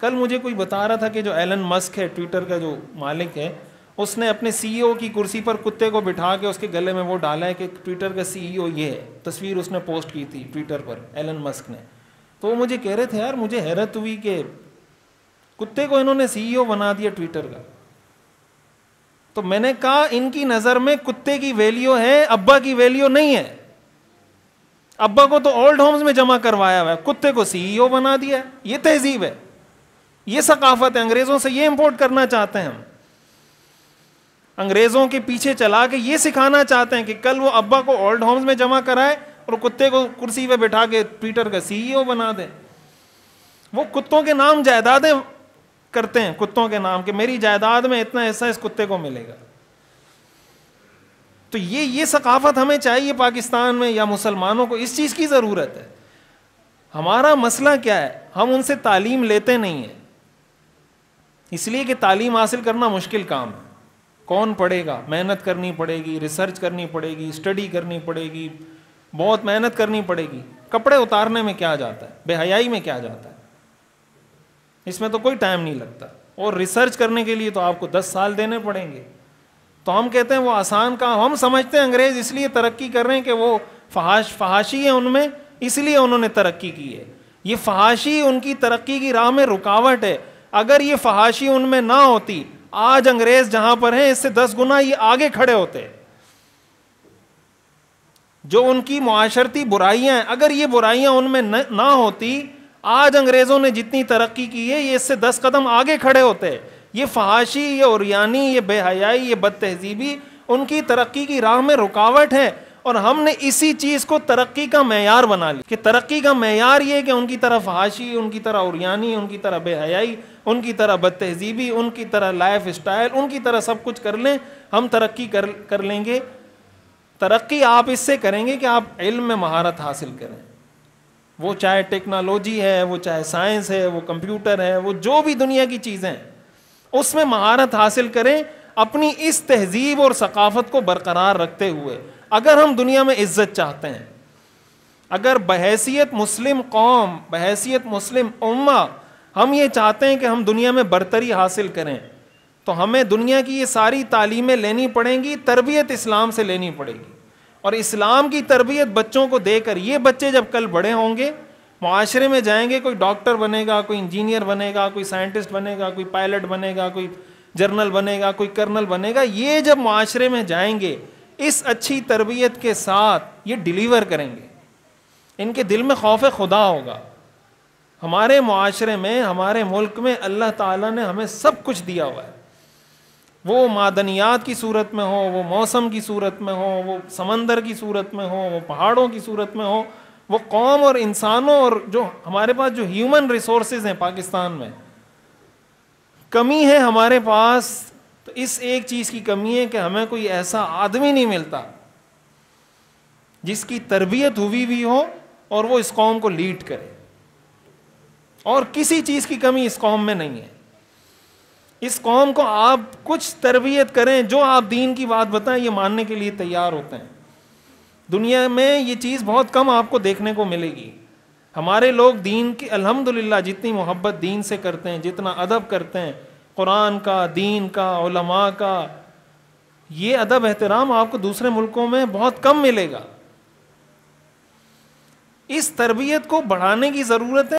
कल मुझे कोई बता रहा था कि जो एलन मस्क है ट्विटर का जो मालिक है उसने अपने सीईओ e की कुर्सी पर कुत्ते को बिठा के उसके गले में वो डाला है कि ट्विटर का सीईओ e ये है तस्वीर उसने पोस्ट की थी ट्विटर पर एलन मस्क ने तो वो मुझे कह रहे थे यार मुझे हैरत हुई कि कुत्ते को इन्होंने सीईओ e बना दिया ट्विटर का तो मैंने कहा इनकी नज़र में कुत्ते की वैल्यू है अब्बा की वैल्यू नहीं है अब्बा को तो ओल्ड होम्स में जमा करवाया हुआ है कुत्ते को सीईओ बना दिया ये तहजीब है ये सकाफत है अंग्रेज़ों से ये इंपोर्ट करना चाहते हैं हम अंग्रेज़ों के पीछे चला के ये सिखाना चाहते हैं कि कल वो अब्बा को ओल्ड होम्स में जमा कराए और कुत्ते को कुर्सी पे बैठा के ट्विटर का सीईओ e बना दें वो कुत्तों के नाम जायदादें करते हैं कुत्तों के नाम के मेरी जायदाद में इतना ऐसा इस कुत्ते को मिलेगा तो ये ये सकाफत हमें चाहिए पाकिस्तान में या मुसलमानों को इस चीज़ की ज़रूरत है हमारा मसला क्या है हम उनसे तालीम लेते नहीं हैं इसलिए कि तालीम हासिल करना मुश्किल काम है कौन पढ़ेगा मेहनत करनी पड़ेगी रिसर्च करनी पड़ेगी स्टडी करनी पड़ेगी बहुत मेहनत करनी पड़ेगी कपड़े उतारने में क्या जाता है बेहयाई में क्या जाता है इसमें तो कोई टाइम नहीं लगता और रिसर्च करने के लिए तो आपको दस साल देने पड़ेंगे तो हम कहते हैं वो आसान काम हम समझते हैं अंग्रेज इसलिए तरक्की कर रहे हैं कि वो फहाश फहाशी है उनमें इसलिए उन्होंने तरक्की की है ये फहाशी उनकी तरक्की की राह में रुकावट है अगर ये फहाशी उनमें ना होती आज अंग्रेज जहां पर हैं इससे दस गुना ये आगे खड़े होते जो उनकी माशरती बुराइयां हैं अगर ये बुराइयां उनमें ना होती आज अंग्रेज़ों ने जितनी तरक्की की है ये इससे दस कदम आगे खड़े होते ये फहाशी ये और ये बेहयाई ये बद तहजीबी उनकी तरक्की की राह में रुकावट है और हमने इसी चीज़ को तरक्की का मैार बना लिया कि तरक्की का मैार ये कि उनकी तरफ हाशी उनकी तरह उरियानी उनकी तरह बेहयाई उनकी तरह बद तहजीबी उनकी तरह लाइफ स्टाइल उनकी तरह सब कुछ कर लें हम तरक्की कर कर लेंगे तरक्की आप इससे करेंगे कि आप इल्म में महारत हासिल करें वो चाहे टेक्नोलॉजी है वो चाहे साइंस है वो कंप्यूटर है वो जो भी दुनिया की चीज़ें उसमें महारत हासिल करें अपनी इस तहजीब और सकाफ़त को बरकरार रखते हुए अगर हम दुनिया में इज़्ज़त चाहते हैं अगर बहसीत मुस्लिम कौम बहसीत मुस्लिम उम्मा हम ये चाहते हैं कि हम दुनिया में बरतरी हासिल करें तो हमें दुनिया की ये सारी तालीमें लेनी पड़ेंगी तरबियत इस्लाम से लेनी पड़ेगी और इस्लाम की तरबियत बच्चों को देकर ये बच्चे जब कल बड़े होंगे माशरे में जाएंगे कोई डॉक्टर बनेगा कोई इंजीनियर बनेगा कोई साइंटिस्ट बनेगा कोई पायलट बनेगा कोई जर्नल बनेगा कोई कर्नल बनेगा ये जब माशरे में जाएंगे इस अच्छी तरबियत के साथ ये डिलीवर करेंगे इनके दिल में खौफ खुदा होगा हमारे माशरे में हमारे मुल्क में अल्लाह ताला ने हमें सब कुछ दिया हुआ है वो मादनियात की सूरत में हो वो मौसम की सूरत में हो वो समंदर की सूरत में हो वो पहाड़ों की सूरत में हो वो कौम और इंसानों और जो हमारे पास जो ह्यूमन रिसोर्सेज हैं पाकिस्तान में कमी है हमारे पास तो इस एक चीज़ की कमी है कि हमें कोई ऐसा आदमी नहीं मिलता जिसकी तरबियत हुई भी हो और वो इस कौम को लीड करे और किसी चीज़ की कमी इस कौम में नहीं है इस कौम को आप कुछ तरबियत करें जो आप दीन की बात बताएं ये मानने के लिए तैयार होते हैं दुनिया में ये चीज़ बहुत कम आपको देखने को मिलेगी हमारे लोग दीन की अल्हम्दुलिल्लाह जितनी मोहब्बत दीन से करते हैं जितना अदब करते हैं कुरान का दीन का उलमा का ये अदब एहतराम आपको दूसरे मुल्कों में बहुत कम मिलेगा इस तरबियत को बढ़ाने की ज़रूरत है